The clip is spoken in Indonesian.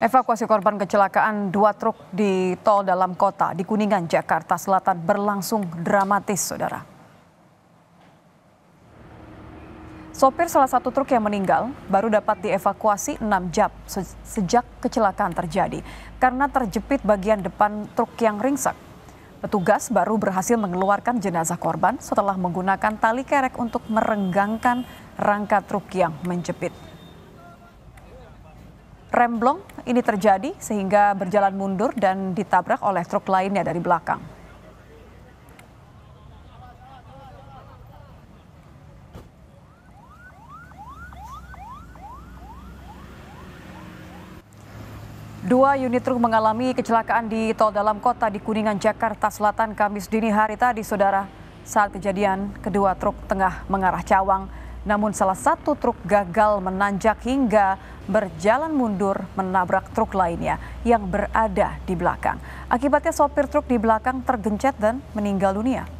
Evakuasi korban kecelakaan dua truk di tol dalam kota di Kuningan, Jakarta Selatan berlangsung dramatis, saudara. Sopir salah satu truk yang meninggal baru dapat dievakuasi enam jam sejak kecelakaan terjadi karena terjepit bagian depan truk yang ringsek. Petugas baru berhasil mengeluarkan jenazah korban setelah menggunakan tali kerek untuk merenggangkan rangka truk yang menjepit remblong ini terjadi sehingga berjalan mundur dan ditabrak oleh truk lainnya dari belakang. Dua unit truk mengalami kecelakaan di tol dalam kota di Kuningan, Jakarta Selatan, Kamis dini hari tadi, Saudara. Saat kejadian, kedua truk tengah mengarah Cawang. Namun salah satu truk gagal menanjak hingga berjalan mundur menabrak truk lainnya yang berada di belakang. Akibatnya sopir truk di belakang tergencet dan meninggal dunia.